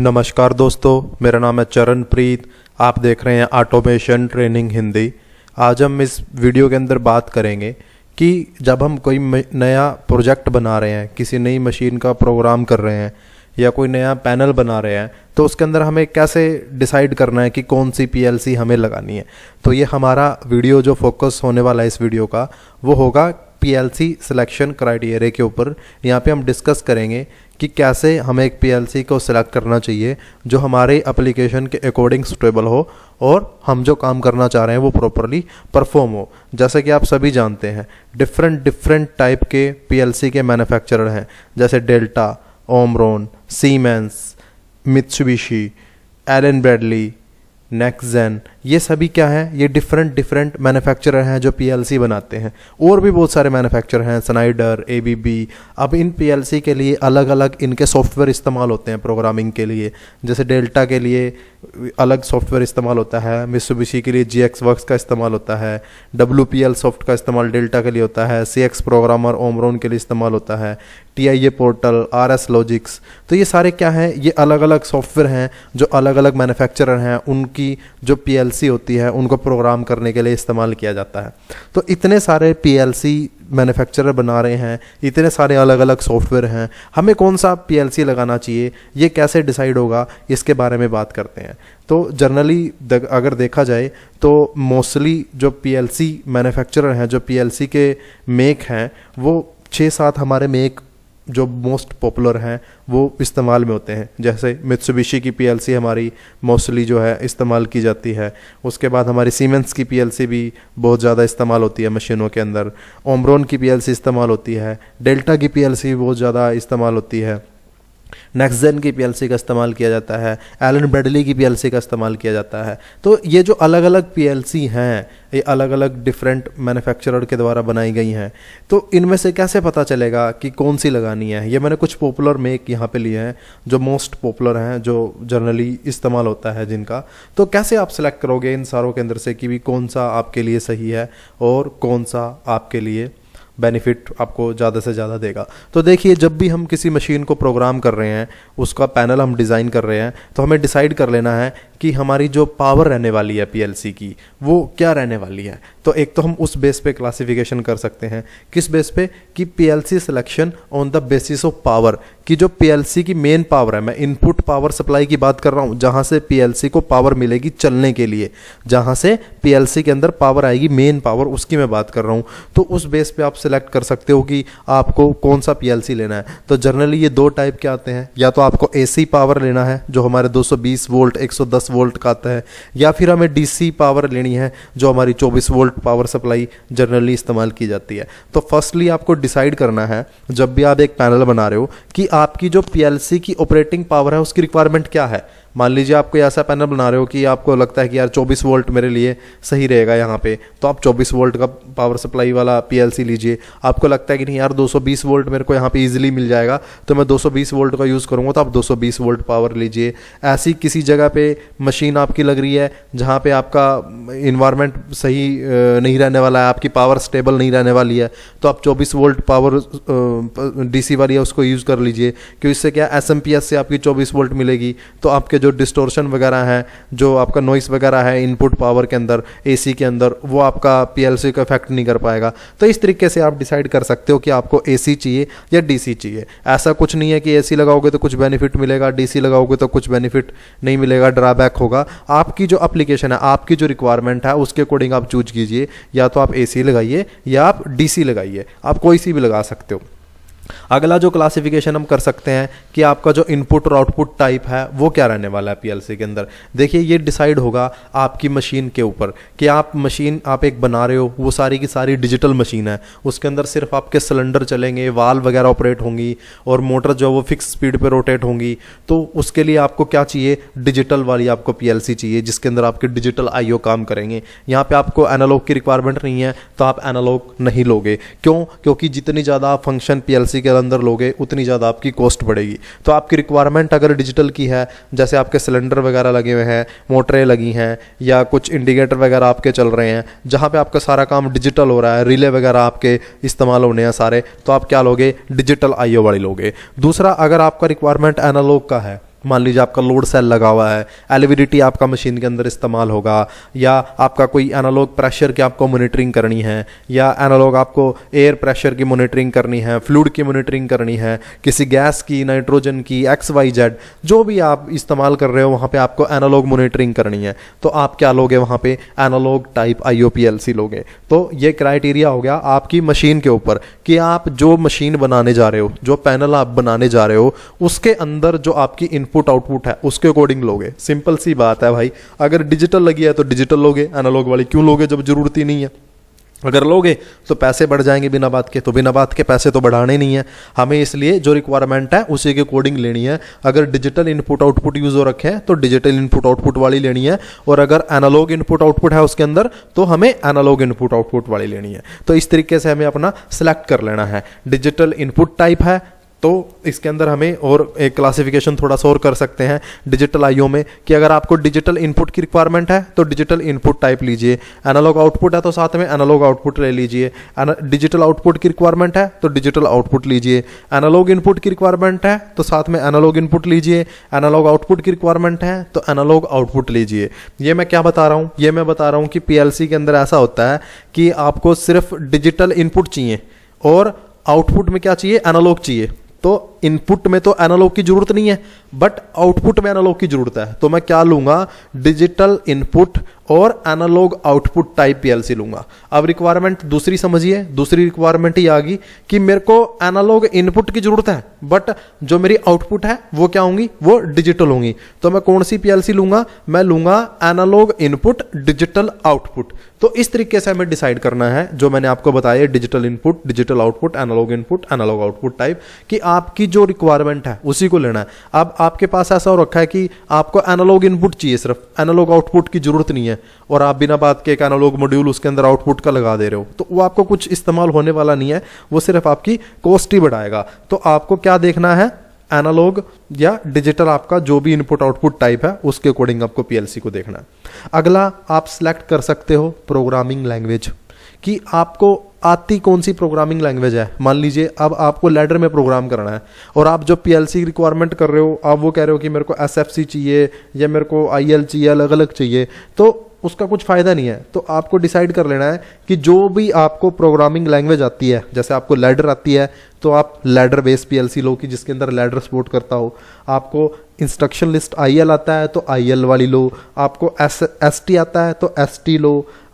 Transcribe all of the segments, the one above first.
नमस्कार दोस्तों मेरा नाम है चरणप्रीत आप देख रहे हैं ऑटोमेशन ट्रेनिंग हिंदी आज हम इस वीडियो के अंदर बात करेंगे कि जब हम कोई नया प्रोजेक्ट बना रहे हैं किसी नई मशीन का प्रोग्राम कर रहे हैं या कोई नया पैनल बना रहे हैं तो उसके अंदर हमें कैसे डिसाइड करना है कि कौन सी पीएलसी हमें लगानी है तो ये हमारा वीडियो जो फोकस होने वाला है इस वीडियो का वो होगा पीएलसी सिलेक्शन क्राइटेरिया के ऊपर यहाँ पे हम डिस्कस करेंगे कि कैसे हमें एक पीएलसी को सिलेक्ट करना चाहिए जो हमारे एप्लीकेशन के अकॉर्डिंग सुटेबल हो और हम जो काम करना चाह रहे हैं वो प्रॉपरली परफॉर्म हो जैसे कि आप सभी जानते हैं डिफरेंट डिफरेंट टाइप के पी के मैनुफैक्चर हैं जैसे Delta Omron Siemens Mitsubishi Allen Bradley Nexon ये सभी क्या हैं ये डिफरेंट डिफरेंट मैन्युफैक्चरर हैं जो पीएलसी बनाते हैं और भी बहुत सारे मैन्युफैक्चरर हैं सनाइडर एबीबी अब इन पीएलसी के लिए अलग अलग इनके सॉफ्टवेयर इस्तेमाल होते हैं प्रोग्रामिंग के लिए जैसे डेल्टा के लिए अलग सॉफ्टवेयर इस्तेमाल होता है मिसुबिशी के लिए जी एक्स वर्क्स का इस्तेमाल होता है डब्ल्यू पी एल सॉफ्ट का इस्तेमाल डेल्टा के लिए होता है सी एक्स प्रोग्रामर ओमरोन के लिए इस्तेमाल होता है T I A portal R S Logix तो ये सारे क्या हैं ये अलग अलग सॉफ्टवेयर हैं जो अलग अलग मैन्युफैक्चरर हैं उन की जो पीएलसी होती है उनको प्रोग्राम करने के लिए इस्तेमाल किया जाता है तो इतने सारे पीएलसी मैन्युफैक्चरर बना रहे हैं इतने सारे अलग अलग सॉफ्टवेयर हैं हमें कौन सा पीएलसी लगाना चाहिए ये कैसे डिसाइड होगा इसके बारे में बात करते हैं तो जनरली अगर देखा जाए तो मोस्टली जो पीएलसी मैन्युफैक्चरर हैं जो पीएलसी के मेक हैं वो छः सात हमारे मेक जो मोस्ट पॉपुलर हैं वो इस्तेमाल में होते हैं जैसे मित्सुबिशी की पीएलसी हमारी मोस्टली जो है इस्तेमाल की जाती है उसके बाद हमारी सीमेंस की पीएलसी भी बहुत ज़्यादा इस्तेमाल होती है मशीनों के अंदर ओमरोन की पीएलसी इस्तेमाल होती है डेल्टा की पीएलसी बहुत ज़्यादा इस्तेमाल होती है नेक्सजन की पीएलसी का इस्तेमाल किया जाता है एलन ब्रेडली की पीएलसी का इस्तेमाल किया जाता है तो ये जो अलग अलग पीएलसी हैं ये अलग अलग डिफरेंट मैन्युफैक्चरर के द्वारा बनाई गई हैं तो इनमें से कैसे पता चलेगा कि कौन सी लगानी है ये मैंने कुछ पॉपुलर मेक यहाँ पे लिए हैं जो मोस्ट पॉपुलर हैं जो जनरली इस्तेमाल होता है जिनका तो कैसे आप सेलेक्ट करोगे इन सारों के अंदर से कि भी कौन सा आपके लिए सही है और कौन सा आपके लिए बेनिफिट आपको ज़्यादा से ज़्यादा देगा तो देखिए जब भी हम किसी मशीन को प्रोग्राम कर रहे हैं उसका पैनल हम डिज़ाइन कर रहे हैं तो हमें डिसाइड कर लेना है कि हमारी जो पावर रहने वाली है पीएलसी की वो क्या रहने वाली है तो एक तो हम उस बेस पे क्लासिफिकेशन कर सकते हैं किस बेस पे कि PLC selection on the basis of power कि जो पीएलसी की मेन पावर है मैं इनपुट पावर सप्लाई की बात कर रहा हूँ जहाँ से पीएलसी को पावर मिलेगी चलने के लिए जहाँ से पीएलसी के अंदर पावर आएगी मेन पावर उसकी मैं बात कर रहा हूँ तो उस बेस पे आप सिलेक्ट कर सकते हो कि आपको कौन सा पीएलसी लेना है तो जनरली ये दो टाइप के आते हैं या तो आपको ए पावर लेना है जो हमारे दो वोल्ट एक वोल्ट का आता है या फिर हमें डी पावर लेनी है जो हमारी चौबीस वोल्ट तक पावर सप्लाई जनरली इस्तेमाल की जाती है तो फर्स्टली आपको डिसाइड करना है जब भी आप एक पैनल बना रहे हो कि आपकी जो पीएलसी की ऑपरेटिंग पावर है उसकी रिक्वायरमेंट क्या है मान लीजिए आपको ऐसा पैनल बना रहे हो कि आपको लगता है कि यार 24 वोल्ट मेरे लिए सही रहेगा यहाँ पे तो आप 24 वोल्ट का पावर सप्लाई वाला पीएलसी लीजिए आपको लगता है कि नहीं यार 220 वोल्ट मेरे को यहाँ पे इजीली मिल जाएगा तो मैं 220 वोल्ट का यूज़ करूँगा तो आप 220 वोल्ट पावर लीजिए ऐसी किसी जगह पर मशीन आपकी लग रही है जहाँ पर आपका इन्वायरमेंट सही नहीं रहने वाला है आपकी पावर स्टेबल नहीं रहने वाली है तो आप चौबीस वोल्ट पावर डी वाली है उसको यूज़ कर लीजिए क्योंकि इससे क्या एस से आपकी चौबीस वोल्ट मिलेगी तो आपके जो डिस्टोर्शन वगैरह है जो आपका नॉइस वगैरह है इनपुट पावर के अंदर ए के अंदर वो आपका पीएलसी को इफेक्ट नहीं कर पाएगा तो इस तरीके से आप डिसाइड कर सकते हो कि आपको ए चाहिए या डी चाहिए ऐसा कुछ नहीं है कि ए लगाओगे तो कुछ बेनिफिट मिलेगा डी लगाओगे तो कुछ बेनिफिट नहीं मिलेगा ड्राबैक होगा आपकी जो अप्लीकेशन है आपकी जो रिक्वायरमेंट है उसके अकॉर्डिंग आप चूज कीजिए या तो आप ए लगाइए या आप डीसी लगाइए आप कोई सी भी लगा सकते हो अगला जो क्लासिफिकेशन हम कर सकते हैं कि आपका जो इनपुट और आउटपुट टाइप है वो क्या रहने वाला है पीएलसी के अंदर देखिए ये डिसाइड होगा आपकी मशीन के ऊपर कि आप मशीन आप एक बना रहे हो वो सारी की सारी डिजिटल मशीन है उसके अंदर सिर्फ आपके सिलेंडर चलेंगे वाल वगैरह ऑपरेट होंगी और मोटर जो है वो फिक्स स्पीड पर रोटेट होंगी तो उसके लिए आपको क्या चाहिए डिजिटल वाली आपको पीएलसी चाहिए जिसके अंदर आपके डिजिटल आईओ काम करेंगे यहाँ पे आपको एनालॉग की रिक्वायरमेंट नहीं है तो आप एनालॉग नहीं लोगे क्यों क्योंकि जितनी ज़्यादा फंक्शन पीएलसी के ज़्यादा अंदर लोगे उतनी ज़्यादा आपकी कॉस्ट बढ़ेगी तो आपकी रिक्वायरमेंट अगर डिजिटल की है जैसे आपके सिलेंडर वगैरह लगे हुए हैं मोटरें लगी हैं या कुछ इंडिकेटर वगैरह आपके चल रहे हैं जहाँ पर आपका सारा काम डिजिटल हो रहा है रिले वगैरह आपके इस्तेमाल होने हैं सारे तो आप क्या लोगे डिजिटल आईओ वाली लोगे दूसरा अगर आपका रिक्वायरमेंट एनालॉग का है मान लीजिए आपका लोड सेल लगा हुआ है एलिविडिटी आपका मशीन के अंदर इस्तेमाल होगा या आपका कोई एनालॉग प्रेशर की आपको मोनिटरिंग करनी है या एनालॉग आपको एयर प्रेशर की मोनिटरिंग करनी है फ्लूड की मोनिटरिंग करनी है किसी गैस की नाइट्रोजन की एक्स वाई जेड जो भी आप इस्तेमाल कर रहे हो वहाँ पर आपको एनालॉग मोनिटरिंग करनी है तो आप क्या लोगे वहाँ पर analogue type I O P L C लोगे तो ये क्राइटेरिया हो गया आपकी मशीन के ऊपर कि आप जो मशीन बनाने जा रहे हो जो पैनल आप बनाने जा रहे हो उसके अंदर जो आपकी इनपुट आउटपुट है उसके अकॉर्डिंग लोगे सिंपल सी बात है भाई अगर डिजिटल लगी है तो डिजिटल लोगे एनालॉग वाली क्यों लोगे जब जरूरत ही नहीं है अगर लोगे तो पैसे बढ़ जाएंगे बिना बात के तो बिना बात के पैसे तो बढ़ाने नहीं है हमें इसलिए जो रिक्वायरमेंट है उसी के अकॉर्डिंग लेनी है अगर डिजिटल इनपुट आउटपुट यूज़ हो रखे हैं तो डिजिटल इनपुट आउटपुट वाली लेनी है और अगर एनालॉग इनपुट आउटपुट है उसके अंदर तो हमें एनालॉग इनपुट आउटपुट वाली लेनी है तो इस तरीके से हमें अपना सेलेक्ट कर लेना है डिजिटल इनपुट टाइप है तो इसके अंदर हमें और एक क्लासिफिकेशन थोड़ा सा और कर सकते हैं डिजिटल आईओ में कि अगर आपको डिजिटल इनपुट की रिक्वायरमेंट है तो डिजिटल इनपुट टाइप लीजिए एनालॉग आउटपुट है तो साथ में एनालॉग आउटपुट ले लीजिए डिजिटल आउटपुट की रिक्वायरमेंट है तो डिजिटल आउटपुट लीजिए एनालॉग इनपुट की रिक्वायरमेंट है तो साथ में एनालॉग इनपुट लीजिए एनालॉग आउटपुट की रिक्वायरमेंट है तो एनालॉग आउटपुट लीजिए ये मैं क्या बता रहा हूँ ये मैं बता रहा हूँ कि पी के अंदर ऐसा होता है कि आपको सिर्फ डिजिटल इनपुट चाहिए और आउटपुट में क्या चाहिए एनालॉग चाहिए तो इनपुट में तो एनालॉग की जरूरत नहीं है बट आउटपुट में एनालॉग की जरूरत है तो मैं क्या लूंगा डिजिटल इनपुट और एनालॉग आउटपुट टाइप पीएलसी लूंगा अब रिक्वायरमेंट दूसरी समझिए दूसरी रिक्वायरमेंट ये आ गई कि मेरे को एनालॉग इनपुट की जरूरत है बट जो मेरी आउटपुट है वो क्या होंगी वो डिजिटल होंगी तो मैं कौन सी पीएलसी लूंगा मैं लूंगा एनालॉग इनपुट डिजिटल आउटपुट तो इस तरीके से हमें डिसाइड करना है जो मैंने आपको बताया digital input digital output analogue input analogue output type कि आपकी जो रिक्वायरमेंट है उसी को लेना है अब आपके पास ऐसा हो रखा है कि आपको एनालॉग इनपुट चाहिए सिर्फ एनालॉग आउटपुट की जरूरत नहीं है और आप बिना बात के एक एनालॉग मॉड्यूल उसके अंदर आउटपुट का लगा दे रहे हो तो वो आपको कुछ इस्तेमाल होने वाला नहीं है वो सिर्फ आपकी कॉस्ट ही बढ़ाएगा तो आपको क्या क्या देखना है एनालॉग या डिजिटल आपका जो भी इनपुट आउटपुट टाइप है उसके अकॉर्डिंग आपको पीएलसी को देखना है अगला आप सिलेक्ट कर सकते हो प्रोग्रामिंग लैंग्वेज कि आपको आती कौन सी प्रोग्रामिंग लैंग्वेज है मान लीजिए अब आपको लेडर में प्रोग्राम करना है और आप जो पीएलसी रिक्वायरमेंट कर रहे हो आप वो कह रहे हो कि मेरे को एसएफसी चाहिए या मेरे को आईएल चाहिए अलग अलग चाहिए तो उसका कुछ फायदा नहीं है तो आपको डिसाइड कर लेना है कि जो भी आपको प्रोग्रामिंग लैंग्वेज आती है जैसे आपको लेडर आती है तो आप लैडर बेस पीएलसी लो कि जिसके अंदर लैडर सपोर्ट करता हो आपको इंस्ट्रक्शन लिस्ट आई एल आता है तो आई एल वाली लो आपको एस एस टी आता है तो एस टी लो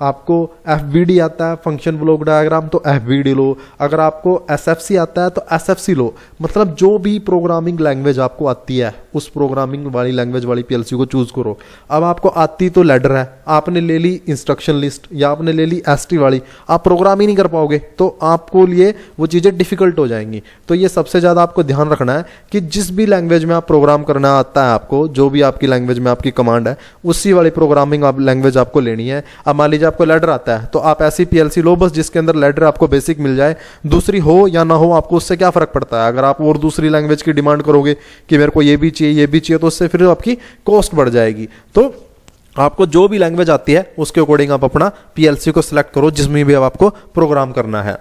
आपको एफ बी डी आता है फंक्शन ब्लॉक डायग्राम तो एफ बी डी लो अगर आपको एस एफ सी आता है तो एस एफ सी लो मतलब जो भी प्रोग्रामिंग लैंग्वेज आपको आती है उस प्रोग्रामिंग वाली लैंग्वेज वाली पी एल सी को चूज़ करो अब आपको आती तो लेडर है आपने ले ली इंस्ट्रक्शन लिस्ट या आपने ले ली एस टी वाली आप प्रोग्राम ही नहीं कर पाओगे तो आपको लिए वो चीज़ें डिफिकल्ट हो जाएंगी तो ये सबसे ज़्यादा आपको ध्यान रखना है कि जिस भी लैंग्वेज में आप प्रोग्राम करना करना आता है आपको जो भी आपकी लैंग्वेज में आपकी कमांड है उसी वाली प्रोग्रामिंग आप लैंग्वेज आपको लेनी है अब मान लीजिए आपको लेडर आता है तो आप ऐसी पीएलसी लो बस जिसके अंदर लेडर आपको बेसिक मिल जाए दूसरी हो या ना हो आपको उससे क्या फ़र्क पड़ता है अगर आप और दूसरी लैंग्वेज की डिमांड करोगे कि मेरे को ये भी चाहिए ये भी चाहिए तो उससे फिर आपकी कॉस्ट बढ़ जाएगी तो आपको जो भी लैंग्वेज आती है उसके अकॉर्डिंग आप अपना पीएलसी को सिलेक्ट करो जिसमें भी अब आपको प्रोग्राम करना है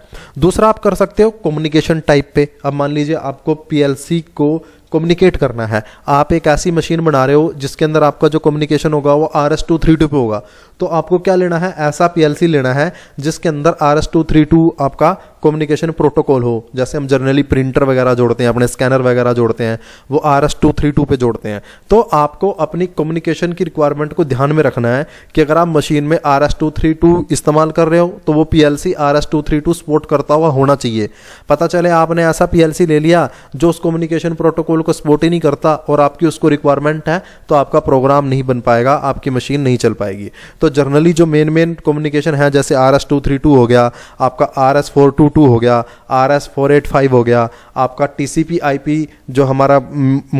दूसरा आप कर सकते हो कम्युनिकेशन टाइप पे अब मान लीजिए आपको पीएलसी को कम्युनिकेट करना है आप एक ऐसी मशीन बना रहे हो जिसके अंदर आपका जो कम्युनिकेशन होगा वो R S two three two पे होगा तो आपको क्या लेना है ऐसा पीएलसी लेना है जिसके अंदर R S two three two आपका कम्युनिकेशन प्रोटोकॉल हो जैसे हम जनरली प्रिंटर वगैरह जोड़ते हैं अपने स्कैनर वगैरह जोड़ते हैं वो R S two three two पे जोड़ते हैं तो आपको अपनी कम्युनिकेशन की रिक्वायरमेंट को ध्यान में रखना है कि अगर आप मशीन में R S two three two इस्तेमाल कर रहे हो तो वो P L C R S two three two support करता हुआ होना चाहिए पता चले आपने ऐसा पी एल सी ले लिया जो उस कम्युनिकेशन प्रोटोकॉल कंट्रोल को सपोर्ट ही नहीं करता और आपकी उसको रिक्वायरमेंट है तो आपका प्रोग्राम नहीं बन पाएगा आपकी मशीन नहीं चल पाएगी तो जर्नली जो मेन मेन कम्युनिकेशन है जैसे R S two three two हो गया आपका R S four two two हो गया R S four eight five हो गया आपका T C P I P जो हमारा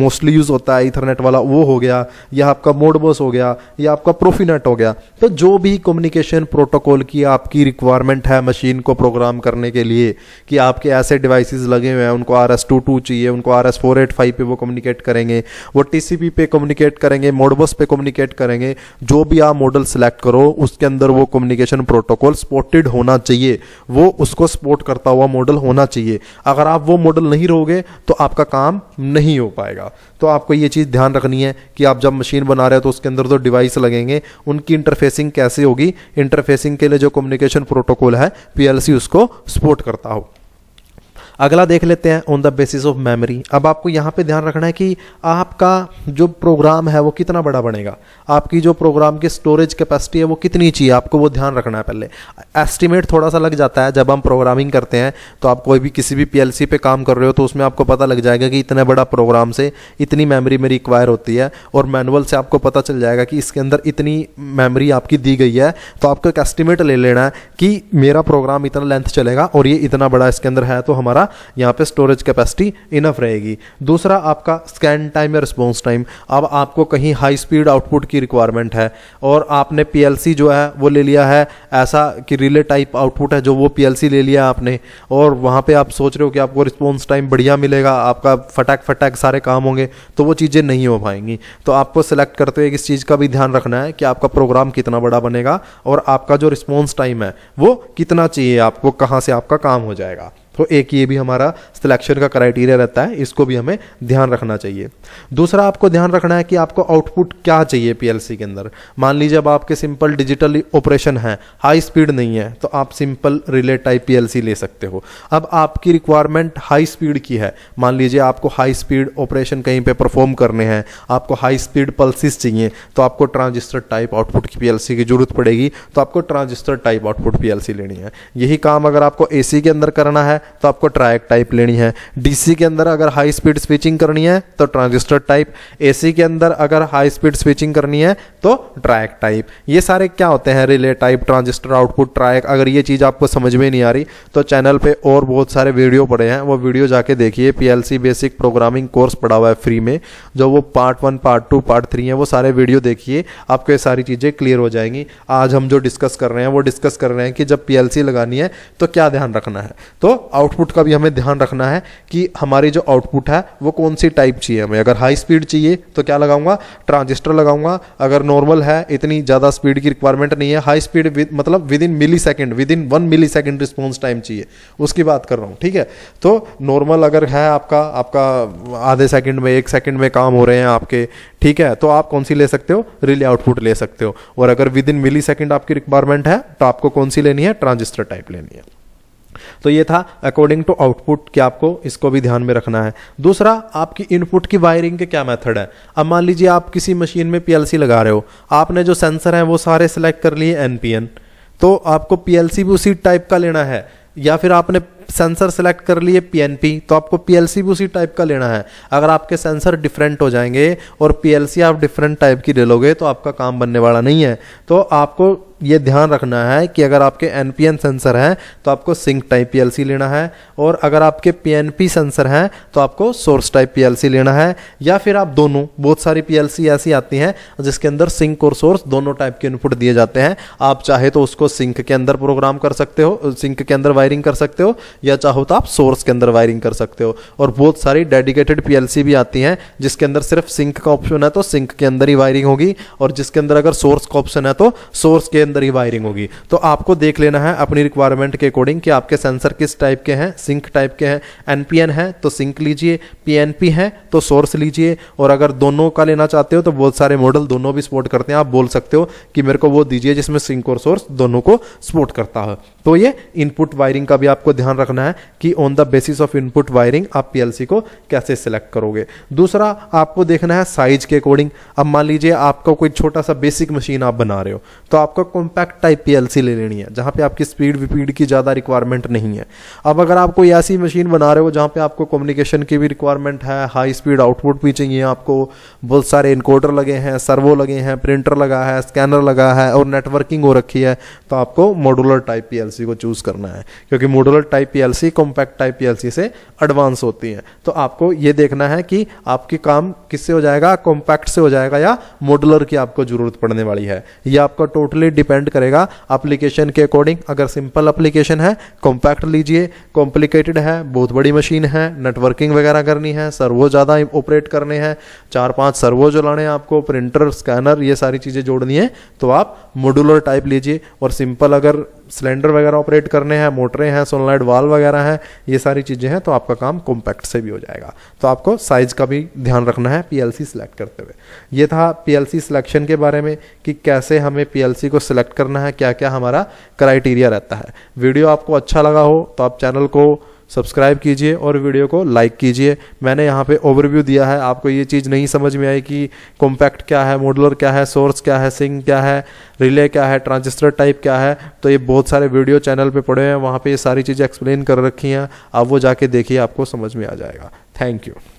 मोस्टली यूज़ होता है इथरनेट वाला वो हो गया या आपका मोडबस हो गया या आपका प्रोफीनेट हो गया तो जो भी कम्युनिकेशन प्रोटोकॉल की आपकी रिक्वायरमेंट है मशीन को प्रोग्राम करने के लिए कि आपके ऐसे डिवाइसेस लगे हुए हैं उनको आर एस टू टू चाहिए उनको R S four eight five आई पे वो कम्युनिकेट करेंगे वो टीसीपी पे कम्युनिकेट करेंगे मोडबस पे कम्युनिकेट करेंगे जो भी आप मॉडल सेलेक्ट करो उसके अंदर वो कम्युनिकेशन प्रोटोकॉल स्पोर्टेड होना चाहिए वो उसको सपोर्ट करता हुआ मॉडल होना चाहिए अगर आप वो मॉडल नहीं रहोगे तो आपका काम नहीं हो पाएगा तो आपको ये चीज़ ध्यान रखनी है कि आप जब मशीन बना रहे हो तो उसके अंदर जो डिवाइस लगेंगे उनकी इंटरफेसिंग कैसे होगी इंटरफेसिंग के लिए जो कम्युनिकेशन प्रोटोकॉल है पीएलसी उसको सपोर्ट करता हो अगला देख लेते हैं on the basis of memory अब आपको यहाँ पे ध्यान रखना है कि आपका जो प्रोग्राम है वो कितना बड़ा बनेगा आपकी जो प्रोग्राम की स्टोरेज कैपेसिटी है वो कितनी चाहिए आपको वो ध्यान रखना है पहले एस्टिमेट थोड़ा सा लग जाता है जब हम प्रोग्रामिंग करते हैं तो आप कोई भी किसी भी पी पे काम कर रहे हो तो उसमें आपको पता लग जाएगा कि इतना बड़ा प्रोग्राम से इतनी मेमरी में रिक्वायर होती है और मैनुअल से आपको पता चल जाएगा कि इसके अंदर इतनी मेमरी आपकी दी गई है तो आपको एक एस्टिमेट ले लेना है कि मेरा प्रोग्राम इतना लेंथ चलेगा और ये इतना बड़ा इसके अंदर है तो हमारा यहाँ पे स्टोरेज कैपेसिटी इनफ रहेगी दूसरा आपका स्कैन टाइम या रिस्पॉन्स टाइम अब आपको कहीं हाई स्पीड आउटपुट की रिक्वायरमेंट है और आपने पी जो है वो ले लिया है ऐसा कि रिले टाइप आउटपुट है जो वो पी ले लिया आपने और वहाँ पर आप सोच रहे हो कि आपको रिस्पॉन्स टाइम बढ़िया मिलेगा आपका फटाक फटाक सारे काम होंगे तो वो चीज़ें नहीं हो पाएंगी तो आपको सेलेक्ट करते हुए इस चीज़ का भी ध्यान रखना है कि आपका प्रोग्राम कितना बड़ा बनेगा और आपका जो रिस्पॉन्स टाइम है वो कितना चाहिए आपको कहाँ से आपका काम हो जाएगा तो एक ये भी हमारा सिलेक्शन का क्राइटेरिया रहता है इसको भी हमें ध्यान रखना चाहिए दूसरा आपको ध्यान रखना है कि आपको आउटपुट क्या चाहिए पीएलसी के अंदर मान लीजिए अब आपके सिंपल डिजिटल ऑपरेशन है हाई स्पीड नहीं है तो आप सिंपल रिले टाइप पीएलसी ले सकते हो अब आपकी रिक्वायरमेंट हाई स्पीड की है मान लीजिए आपको हाई स्पीड ऑपरेशन कहीं पर परफॉर्म करने हैं आपको हाई स्पीड पल्सिस चाहिए तो आपको ट्रांजिस्टर टाइप आउटपुट की पीएलसी की जरूरत पड़ेगी तो आपको ट्रांजिस्टर टाइप आउटपुट पीएलसी लेनी है यही काम अगर आपको ए के अंदर करना है तो आपको ट्रैक टाइप लेनी है डीसी के अंदर अगर हाई स्पीड स्विचिंग करनी है तो ट्रांजिस्टर टाइप एसी के अंदर अगर हाई स्पीड स्विचिंग करनी है तो ट्रैक टाइप ये सारे क्या होते हैं relay type transistor output track अगर ये चीज़ आपको समझ में नहीं आ रही तो चैनल पे और बहुत सारे वीडियो पड़े हैं वो वीडियो जाके देखिए पीएलसी बेसिक प्रोग्रामिंग कोर्स पढ़ा हुआ है फ्री में जो वो part one part two part three है वो सारे वीडियो देखिए आपको ये सारी चीज़ें क्लियर हो जाएंगी आज हम जो डिस्कस कर रहे हैं वो डिस्कस कर रहे हैं कि जब पीएलसी लगानी है तो क्या ध्यान रखना है तो आउटपुट का भी हमें ध्यान रखना है कि हमारी जो आउटपुट है वो कौन सी टाइप चाहिए हमें अगर हाई स्पीड चाहिए तो क्या लगाऊंगा ट्रांजिस्टर लगाऊंगा अगर नॉर्मल है इतनी ज़्यादा स्पीड की रिक्वायरमेंट नहीं है हाई स्पीड विद मतलब within millisecond within one millisecond response time चाहिए उसकी बात कर रहा हूँ ठीक है तो नॉर्मल अगर है आपका आपका आधे सेकेंड में एक सेकेंड में काम हो रहे हैं आपके ठीक है तो आप कौन सी ले सकते हो रिले आउटपुट ले सकते हो और अगर विद इन मिली सेकेंड आपकी रिक्वायरमेंट है तो आपको कौन सी लेनी है ट्रांजिस्टर टाइप लेनी है तो ये था अकॉर्डिंग टू आउटपुट कि आपको इसको भी ध्यान में रखना है दूसरा आपकी इनपुट की वायरिंग के क्या मेथड है अब मान लीजिए आप किसी मशीन में पीएलसी लगा रहे हो आपने जो सेंसर हैं वो सारे सिलेक्ट कर लिए एनपीएन तो आपको पीएलसी भी उसी टाइप का लेना है या फिर आपने सेंसर सेलेक्ट कर लिए पीएनपी तो आपको पीएलसी भी उसी टाइप का लेना है अगर आपके सेंसर डिफरेंट हो जाएंगे और पीएलसी आप डिफरेंट टाइप की ले लोगे तो आपका काम बनने वाला नहीं है तो आपको ये ध्यान रखना है कि अगर आपके एन सेंसर हैं तो आपको सिंक टाइप पी लेना है और अगर आपके पी सेंसर हैं तो आपको सोर्स टाइप पी लेना है या फिर आप दोनों बहुत सारी पी ऐसी आती हैं जिसके अंदर सिंक और सोर्स दोनों टाइप के इनपुट दिए जाते हैं आप चाहे तो उसको सिंक के अंदर प्रोग्राम कर सकते हो सिंक के अंदर वायरिंग कर सकते हो या चाहो तो आप सोर्स के अंदर वायरिंग कर सकते हो और बहुत सारी डेडिकेटेड पीएलसी भी आती हैं जिसके अंदर सिर्फ सिंक का ऑप्शन है तो सिंक के अंदर ही वायरिंग होगी और जिसके अंदर अगर सोर्स का ऑप्शन है तो सोर्स के अंदर ही वायरिंग होगी तो आपको देख लेना है अपनी रिक्वायरमेंट के अकॉर्डिंग कि आपके सेंसर किस टाइप के हैं सिंक टाइप के हैं एनपीएन है तो सिंक लीजिए पीएनपी है तो सोर्स लीजिए और अगर दोनों का लेना चाहते हो तो बहुत सारे मॉडल दोनों भी सपोर्ट करते हैं आप बोल सकते हो कि मेरे को वो दीजिए जिसमें सिंक और सोर्स दोनों को सपोर्ट करता है तो ये इनपुट वायरिंग का भी आपको ध्यान रखना रखना है कि on the basis of input wiring आप पीएलसी को कैसे सिलेक्ट करोगे दूसरा आपको देखना है साइज के अकॉर्डिंग अब मान लीजिए आपका कोई छोटा सा बेसिक मशीन आप बना रहे हो तो आपको कॉम्पैक्ट टाइप पीएलसी ले लेनी है जहां पे आपकी स्पीड विपीड की ज़्यादा रिक्वायरमेंट नहीं है अब अगर आप कोई ऐसी मशीन बना रहे हो जहां पर आपको कम्युनिकेशन की भी रिक्वायरमेंट है हाई स्पीड आउटपुट भी चाहिए आपको बहुत सारे इनकोडर लगे हैं सर्वो लगे हैं प्रिंटर लगा है स्कैनर लगा है और नेटवर्किंग हो रखी है तो आपको मॉडुलर टाइप पीएलसी को चूज़ करना है क्योंकि modular type PLC compact type PLC से एडवांस होती हैं तो आपको ये देखना है कि आपके काम किससे हो जाएगा कॉम्पैक्ट से हो जाएगा या मॉडुलर की आपको जरूरत पड़ने वाली है ये आपका टोटली डिपेंड करेगा अप्लीकेशन के अकॉर्डिंग अगर सिंपल अप्लीकेशन है कॉम्पैक्ट लीजिए कॉम्प्लिकेटेड है बहुत बड़ी मशीन है नेटवर्किंग वगैरह करनी है सर्वो ज़्यादा ऑपरेट करने हैं चार पाँच सर्वो चलाने हैं आपको प्रिंटर स्कैनर ये सारी चीज़ें जोड़नी है तो आप मॉडुलर टाइप लीजिए और सिंपल अगर सिलेंडर वगैरह ऑपरेट करने हैं मोटरें हैं सोनलाइट वाल वगैरह हैं ये सारी चीज़ें हैं तो आपका काम कॉम्पैक्ट से भी हो जाएगा तो आपको साइज़ का भी ध्यान रखना है पी सिलेक्ट करते हुए ये था पी एल सिलेक्शन के बारे में कि कैसे हमें पी को सिलेक्ट करना है क्या क्या हमारा क्राइटेरिया रहता है वीडियो आपको अच्छा लगा हो तो आप चैनल को सब्सक्राइब कीजिए और वीडियो को लाइक कीजिए मैंने यहाँ पे ओवरव्यू दिया है आपको ये चीज़ नहीं समझ में आई कि कॉम्पैक्ट क्या है मॉडलर क्या है सोर्स क्या है सिंग क्या है रिले क्या है ट्रांजिस्टर टाइप क्या है तो ये बहुत सारे वीडियो चैनल पे पड़े हैं वहाँ पे ये सारी चीज़ें एक्सप्लेन कर रखी हैं आप वो जाके देखिए आपको समझ में आ जाएगा थैंक यू